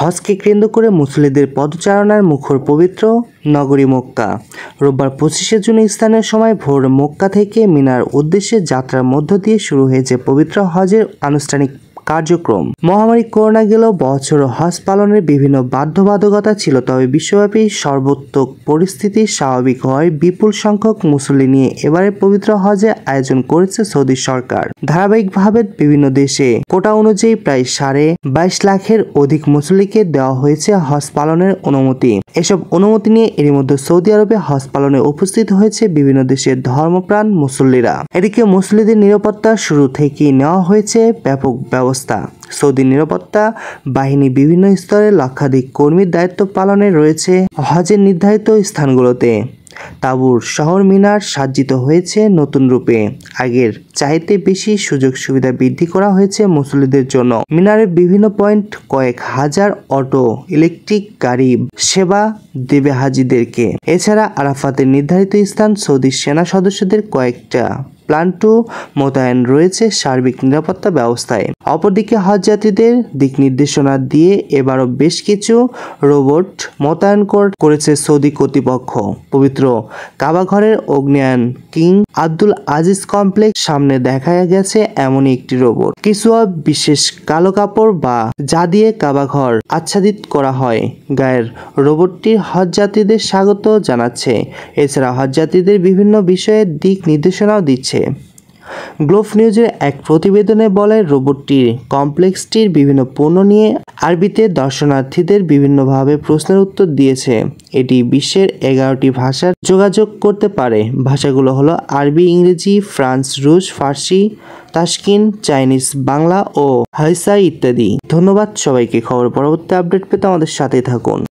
হজকে কেন্দ্র করে মুসলিদের পদচারণার মুখর পবিত্র নগরী মক্কা রোববার পঁচিশে জুন স্থানের সময় ভোর মক্কা থেকে মিনার উদ্দেশ্যে যাত্রার মধ্য দিয়ে শুরু হয়েছে পবিত্র হজের আনুষ্ঠানিক কার্যক্রম মহামারী করোনা গেলেও বছর হজ পালনের বিভিন্ন বাধ্যবাধকতা ছিল তবে বিশ্বব্যাপী সর্বোত্তক পরিস্থিতি স্বাভাবিক হয় বিপুল সংখ্যক মুসল্লি নিয়ে এবারে পবিত্র হজে আয়োজন করেছে সৌদি সরকার ধারাবাহিকভাবে বিভিন্ন দেশে কোটা অনুযায়ী প্রায় সাড়ে বাইশ লাখের অধিক মুসল্লিকে দেওয়া হয়েছে হজ পালনের অনুমতি এসব অনুমতি নিয়ে এর মধ্যে সৌদি আরবে হজ পালনে উপস্থিত হয়েছে বিভিন্ন দেশের ধর্মপ্রাণ মুসল্লিরা এদিকে মুসল্লিদের নিরাপত্তা শুরু থেকেই নেওয়া হয়েছে ব্যাপক ব্যবস্থা অবস্থা সৌদি নিরাপত্তা বাহিনী বিভিন্ন স্তরে লক্ষাধিক কর্মীর দায়িত্ব পালনে রয়েছে হজের নির্ধারিত স্থানগুলোতে তাবুর শহর মিনার সাজ্জিত হয়েছে নতুন রূপে আগের চাইতে বেশি সুযোগ সুবিধা বৃদ্ধি করা হয়েছে মুসল্লিদের জন্য মিনারের বিভিন্ন পয়েন্ট কয়েক হাজার অটো ইলেকট্রিক গাড়ি সেবা দেবে হাজিদেরকে এছাড়া আরাফাতের নির্ধারিত স্থান সৌদি সেনা সদস্যদের কয়েকটা প্লান্টও মোতায়েন রয়েছে সার্বিক নিরাপত্তা ব্যবস্থায় অপরদিকে হজ যাত্রীদের দিক নির্দেশনা দিয়ে এবারও বেশ কিছু রোবট মোতায়েন করেছে সৌদি কর্তৃপক্ষ পবিত্র কাবাঘরের অগ্নিয়ান কিং আব্দুল আজিজ কমপ্লেক্স সামনে দেখা গেছে এমন একটি রোবট কিছু বিশেষ কালো কাপড় বা যা দিয়ে কাবাঘর আচ্ছাদিত করা হয় গায়ের রোবটটি হজ যাত্রীদের স্বাগত জানাচ্ছে এছাড়া হজ যাত্রীদের বিভিন্ন বিষয়ের দিক নির্দেশনাও দিচ্ছে গ্লোভ নিউজের এক প্রতিবেদনে বলে রোবটটির কমপ্লেক্সটির বিভিন্ন পণ্য নিয়ে আরবিতে দর্শনার্থীদের বিভিন্নভাবে প্রশ্নের উত্তর দিয়েছে এটি বিশ্বের এগারোটি ভাষার যোগাযোগ করতে পারে ভাষাগুলো হলো আরবি ইংরেজি ফ্রান্স রুশ ফার্সি তাস্কিন চাইনিজ বাংলা ও হাইসাই ইত্যাদি ধন্যবাদ সবাইকে খবর পরবর্তী আপডেট পেতে আমাদের সাথে থাকুন